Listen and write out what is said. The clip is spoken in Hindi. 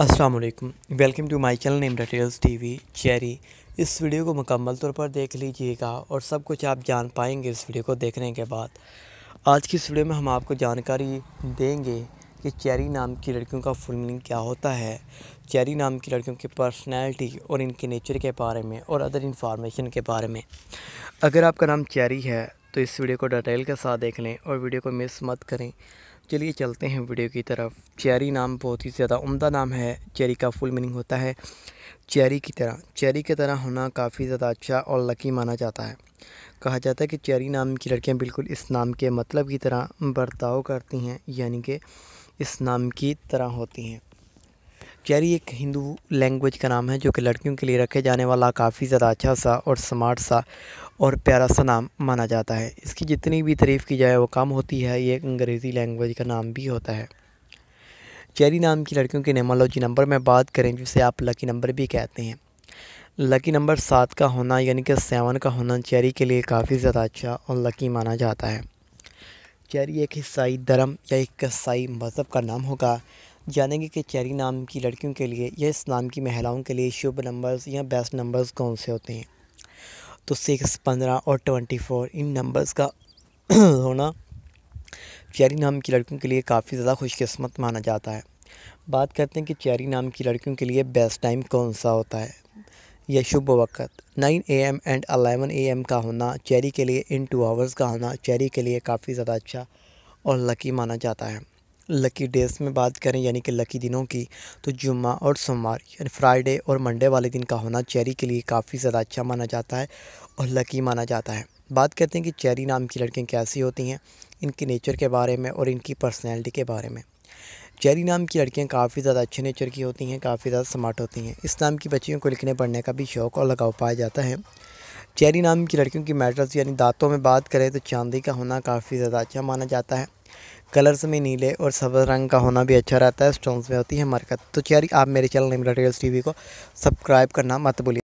अस्सलाम वालेकुम welcome to my channel name details TV चेरी इस वीडियो को मुकम्मल तौर पर देख लीजिएगा और सब कुछ आप जान पाएंगे इस वीडियो को देखने के बाद आज की इस वीडियो में हम आपको जानकारी देंगे कि चेरी नाम की लड़कियों का फुल मीनिंग क्या होता है चेरी नाम की लड़कियों की पर्सनैलिटी और इनके नेचर के बारे में और अदर इन्फॉर्मेशन के बारे में अगर आपका नाम चेरी है तो इस वीडियो को डिटेल के साथ देख लें और वीडियो को मिस मत करें चलिए चलते हैं वीडियो की तरफ चेरी नाम बहुत ही ज़्यादा उम्दा नाम है चेरी का फुल मीनिंग होता है चेरी की तरह चेरी की तरह होना काफ़ी ज़्यादा अच्छा और लकी माना जाता है कहा जाता है कि चेरी नाम की लड़कियां बिल्कुल इस नाम के मतलब की तरह बर्ताव करती हैं यानी कि इस नाम की तरह होती हैं चेरी एक हिंदू लैंग्वेज का नाम है जो कि लड़कियों के लिए रखे जाने वाला काफ़ी ज़्यादा अच्छा सा और स्मार्ट सा और प्यारा सा नाम माना जाता है इसकी जितनी भी तारीफ़ की जाए वो कम होती है ये अंग्रेज़ी लैंग्वेज का नाम भी होता है चेरी नाम की लड़कियों के नेमोलॉजी नंबर में बात करें जिसे आप लकी नंबर भी कहते हैं लकी नंबर सात का होना यानी कि सेवन का होना चेरी के लिए काफ़ी ज़्यादा अच्छा और लकी माना जाता है चेरी एक ईसाई धर्म या एक ईसाई मज़हब का नाम होगा जानेंगे कि चेरी नाम की लड़कियों के लिए या इस नाम की महिलाओं के लिए शुभ नंबर्स या बेस्ट नंबर्स कौन से होते हैं तो सिक्स पंद्रह और ट्वेंटी फोर इन नंबर्स का होना चेरी नाम की लड़कियों के लिए काफ़ी ज़्यादा खुशकस्मत माना जाता है बात करते हैं कि चेरी नाम की लड़कियों के लिए बेस्ट टाइम कौन सा होता है यह शुभ वक्त nine A M and eleven A M का होना चेरी के लिए इन टू आवर्स का होना चेरी के लिए काफ़ी ज़्यादा अच्छा और लकी माना जाता है लकी डेज़ में बात करें यानी कि लकी दिनों की तो जुम्मा और सोमवार यानी फ्राइडे और मंडे वाले दिन का होना चेरी के लिए काफ़ी ज़्यादा अच्छा माना जाता है और लकी माना जाता है बात करते हैं कि चेरी नाम की लड़कियाँ कैसी होती हैं इनके नेचर के बारे में और इनकी पर्सनैलिटी के बारे में चेरी नाम की लड़कियाँ काफ़ी ज़्यादा अच्छे नेचर की होती हैं काफ़ी ज़्यादा स्मार्ट होती हैं इस नाम की बच्चियों को लिखने पढ़ने का भी शौक़ और लगाव पाया जाता है चेरी नाम की लड़कियों की मैटर्स यानी दांतों में बात करें तो चांदी का होना काफ़ी ज़्यादा अच्छा माना जाता है कलर्स में नीले और सफ़ेद रंग का होना भी अच्छा रहता है स्टोन्स में होती है मरकत तो चार आप मेरे चैनल निमरा टेल्स टी को सब्सक्राइब करना मत भूलिए